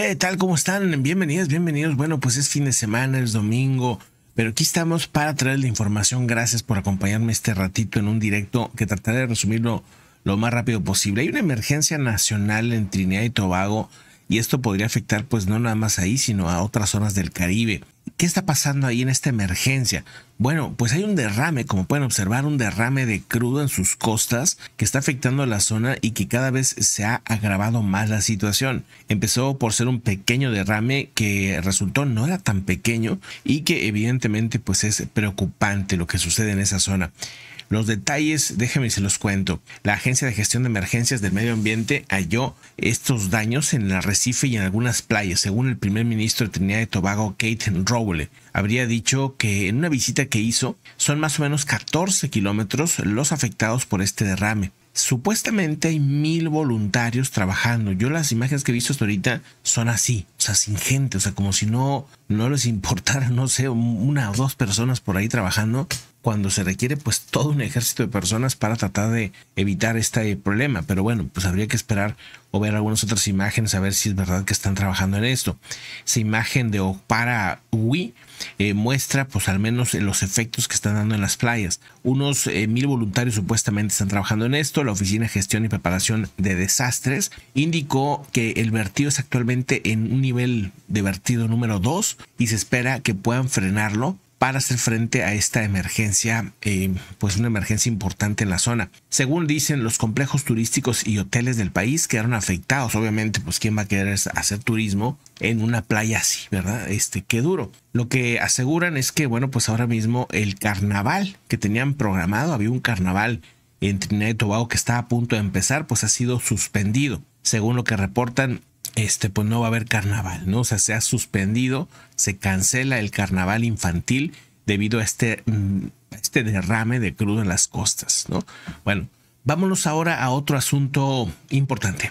¿Qué tal? ¿Cómo están? Bienvenidos, bienvenidos. Bueno, pues es fin de semana, es domingo, pero aquí estamos para traer la información. Gracias por acompañarme este ratito en un directo que trataré de resumirlo lo más rápido posible. Hay una emergencia nacional en Trinidad y Tobago y esto podría afectar pues no nada más ahí, sino a otras zonas del Caribe. ¿Qué está pasando ahí en esta emergencia? Bueno, pues hay un derrame, como pueden observar, un derrame de crudo en sus costas que está afectando a la zona y que cada vez se ha agravado más la situación. Empezó por ser un pequeño derrame que resultó no era tan pequeño y que evidentemente pues es preocupante lo que sucede en esa zona. Los detalles, déjenme se los cuento. La Agencia de Gestión de Emergencias del Medio Ambiente halló estos daños en el arrecife y en algunas playas, según el primer ministro de Trinidad y Tobago, Kate Rowley. Habría dicho que en una visita que hizo son más o menos 14 kilómetros los afectados por este derrame. Supuestamente hay mil voluntarios trabajando. Yo las imágenes que he visto hasta ahorita son así, o sea, sin gente, o sea, como si no, no les importara, no sé, una o dos personas por ahí trabajando cuando se requiere pues todo un ejército de personas para tratar de evitar este problema. Pero bueno, pues habría que esperar o ver algunas otras imágenes a ver si es verdad que están trabajando en esto. Esa imagen de Opara Wii eh, muestra pues al menos eh, los efectos que están dando en las playas. Unos eh, mil voluntarios supuestamente están trabajando en esto. La Oficina de Gestión y Preparación de Desastres indicó que el vertido es actualmente en un nivel de vertido número 2 y se espera que puedan frenarlo para hacer frente a esta emergencia, eh, pues una emergencia importante en la zona. Según dicen, los complejos turísticos y hoteles del país quedaron afectados. Obviamente, pues quién va a querer hacer turismo en una playa así, ¿verdad? Este, qué duro. Lo que aseguran es que, bueno, pues ahora mismo el carnaval que tenían programado, había un carnaval en Trinidad y Tobago que estaba a punto de empezar, pues ha sido suspendido. Según lo que reportan, este, pues no va a haber carnaval, ¿no? O sea, se ha suspendido, se cancela el carnaval infantil debido a este, mm, este derrame de crudo en las costas, ¿no? Bueno, vámonos ahora a otro asunto importante.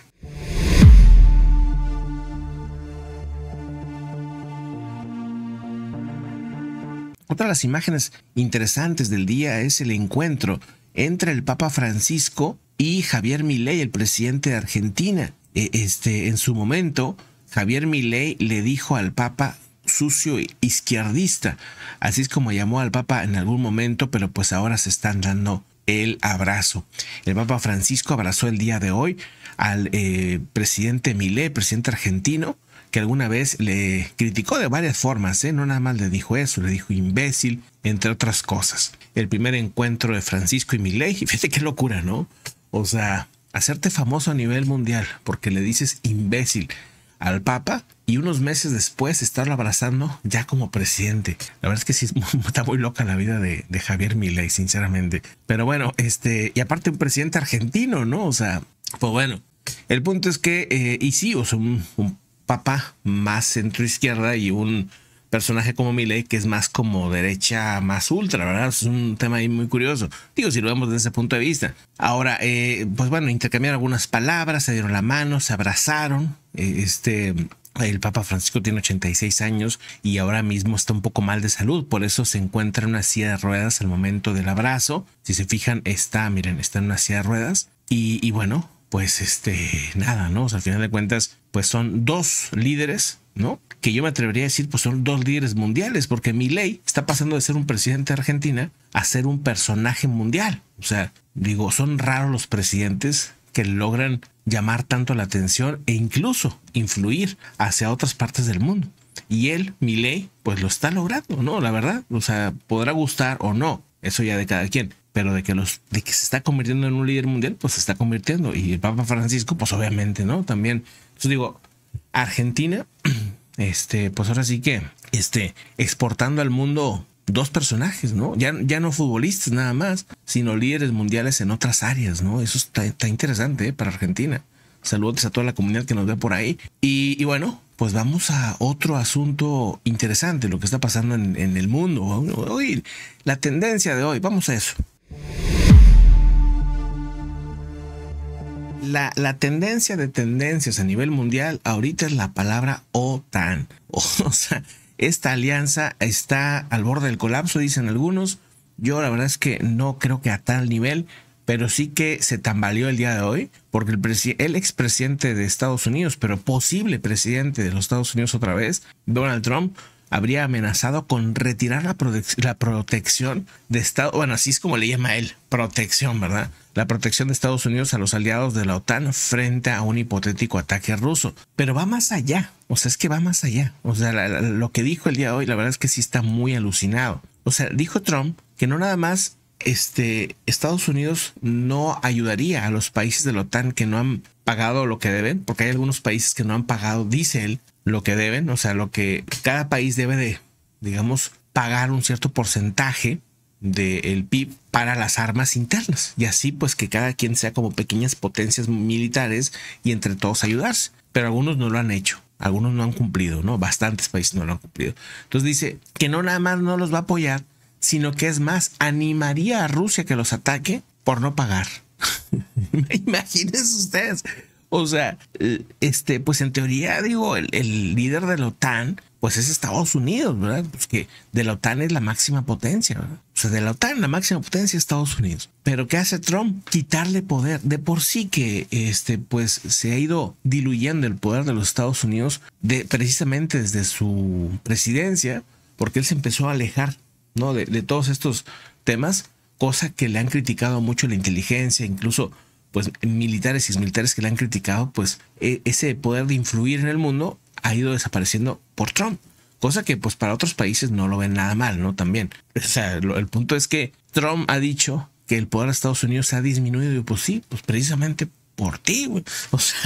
Otra de las imágenes interesantes del día es el encuentro entre el Papa Francisco y Javier Milei, el presidente de Argentina. E, este, en su momento, Javier Milei le dijo al Papa sucio e izquierdista. Así es como llamó al Papa en algún momento, pero pues ahora se están dando el abrazo. El Papa Francisco abrazó el día de hoy al eh, presidente Milei, presidente argentino, que alguna vez le criticó de varias formas, ¿eh? no nada más le dijo eso, le dijo imbécil, entre otras cosas. El primer encuentro de Francisco y Milei, fíjate qué locura, ¿no? O sea, hacerte famoso a nivel mundial porque le dices imbécil al Papa y unos meses después estarlo abrazando ya como presidente. La verdad es que sí está muy loca la vida de, Javier Milei, sinceramente. Pero bueno, este, y aparte un presidente argentino, ¿no? O sea, pues bueno, el punto es que, eh, y sí, o sea, un, un Papa más centro izquierda y un personaje como Milley, que es más como derecha, más ultra, ¿verdad? Es un tema ahí muy curioso. Digo, si lo vemos desde ese punto de vista. Ahora, eh, pues bueno, intercambiaron algunas palabras, se dieron la mano, se abrazaron. Eh, este, el Papa Francisco tiene 86 años y ahora mismo está un poco mal de salud, por eso se encuentra en una silla de ruedas al momento del abrazo. Si se fijan, está, miren, está en una silla de ruedas. Y, y bueno, pues este, nada, ¿no? O sea, al final de cuentas, pues son dos líderes ¿no? Que yo me atrevería a decir, pues son dos líderes mundiales, porque mi ley está pasando de ser un presidente de Argentina a ser un personaje mundial. O sea, digo, son raros los presidentes que logran llamar tanto la atención e incluso influir hacia otras partes del mundo. Y él, ley pues lo está logrando, ¿no? La verdad, o sea, podrá gustar o no, eso ya de cada quien, pero de que los de que se está convirtiendo en un líder mundial, pues se está convirtiendo y el Papa Francisco, pues obviamente, ¿no? También. Pues, digo, Argentina este, pues ahora sí que, este, exportando al mundo dos personajes, ¿no? Ya, ya no futbolistas nada más, sino líderes mundiales en otras áreas, ¿no? Eso está, interesante ¿eh? para Argentina. Saludos a toda la comunidad que nos ve por ahí. Y, bueno, pues vamos a otro asunto interesante, lo que está pasando en, en el mundo. Hoy, la tendencia de hoy, vamos a eso. La, tendencia de tendencias a nivel mundial ahorita es la palabra OTAN. O sea, esta alianza está al borde del colapso, dicen algunos. Yo la verdad es que no creo que a tal nivel, pero sí que se tambaleó el día de hoy, porque el, el expresidente de Estados Unidos, pero posible presidente de los Estados Unidos otra vez, Donald Trump, habría amenazado con retirar la, protección de Estados bueno, así es como le llama él, protección, ¿verdad? La protección de Estados Unidos a los aliados de la OTAN frente a un hipotético ataque ruso. Pero va más allá, o sea, es que va más allá. O sea, lo que dijo el día de hoy, la verdad es que sí está muy alucinado. O sea, dijo Trump que no nada más este, Estados Unidos no ayudaría a los países de la OTAN que no han pagado lo que deben, porque hay algunos países que no han pagado, dice él, lo que deben, o sea, lo que cada país debe de, digamos, pagar un cierto porcentaje del el PIB para las armas internas y así pues que cada quien sea como pequeñas potencias militares y entre todos ayudarse pero algunos no lo han hecho algunos no han cumplido no bastantes países no lo han cumplido entonces dice que no nada más no los va a apoyar sino que es más, animaría a Rusia que los ataque por no pagar. Imagínense ustedes. O sea, eh, este, pues en teoría, digo, el, líder de la OTAN, pues es Estados Unidos, ¿verdad? Pues que de la OTAN es la máxima potencia, ¿verdad? O sea, de la OTAN la máxima potencia es Estados Unidos. Pero ¿qué hace Trump? Quitarle poder. De por sí que, este, pues se ha ido diluyendo el poder de los Estados Unidos de, precisamente desde su presidencia, porque él se empezó a alejar ¿no? De, todos estos temas, cosa que le han criticado mucho la inteligencia, incluso pues militares y militares que le han criticado, pues e, ese poder de influir en el mundo ha ido desapareciendo por Trump. Cosa que pues para otros países no lo ven nada mal, ¿no? También. O sea, el punto es que Trump ha dicho que el poder de Estados Unidos ha disminuido. Y pues sí, pues precisamente por ti, O sea,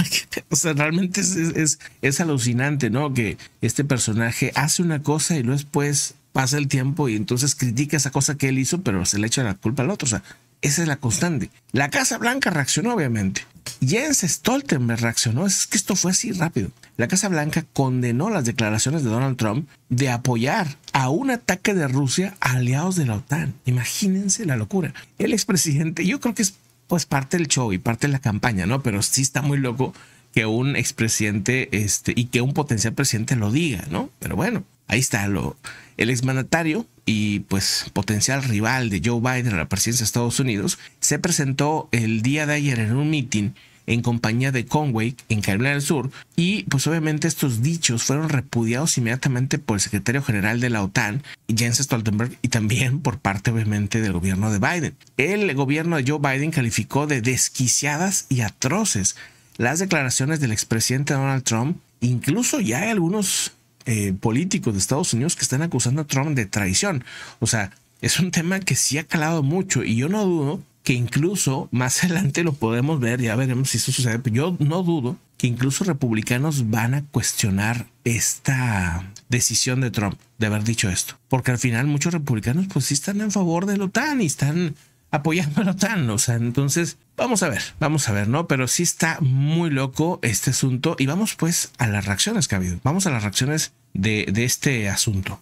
o sea realmente es, es, alucinante, ¿no? Que este personaje hace una cosa y luego después pasa el tiempo y entonces critica esa cosa que él hizo, pero se le echa la culpa al otro. O sea, esa es la constante. La Casa Blanca reaccionó, obviamente. Jens Stoltenberg reaccionó. Es que esto fue así rápido. La Casa Blanca condenó las declaraciones de Donald Trump de apoyar a un ataque de Rusia a aliados de la OTAN. Imagínense la locura. El expresidente, yo creo que es pues parte del show y parte de la campaña, ¿no? Pero sí está muy loco que un expresidente este, y que un potencial presidente lo diga, ¿no? Pero bueno, ahí está lo, el exmanatario y pues potencial rival de Joe Biden a la presidencia de Estados Unidos, se presentó el día de ayer en un meeting en compañía de Conway en Carolina del Sur y pues obviamente estos dichos fueron repudiados inmediatamente por el secretario general de la OTAN, Jens Stoltenberg, y también por parte obviamente del gobierno de Biden. El gobierno de Joe Biden calificó de desquiciadas y atroces las declaraciones del expresidente Donald Trump. Incluso ya hay algunos eh, políticos de Estados Unidos que están acusando a Trump de traición. O sea, es un tema que sí ha calado mucho y yo no dudo que incluso más adelante lo podemos ver, ya veremos si eso sucede, pero yo no dudo que incluso republicanos van a cuestionar esta decisión de Trump de haber dicho esto, porque al final muchos republicanos pues sí están en favor de la OTAN y están apoyando a la OTAN, o sea, entonces vamos a ver, vamos a ver, ¿no? Pero sí está muy loco este asunto y vamos pues a las reacciones que ha habido, vamos a las reacciones de, de este asunto.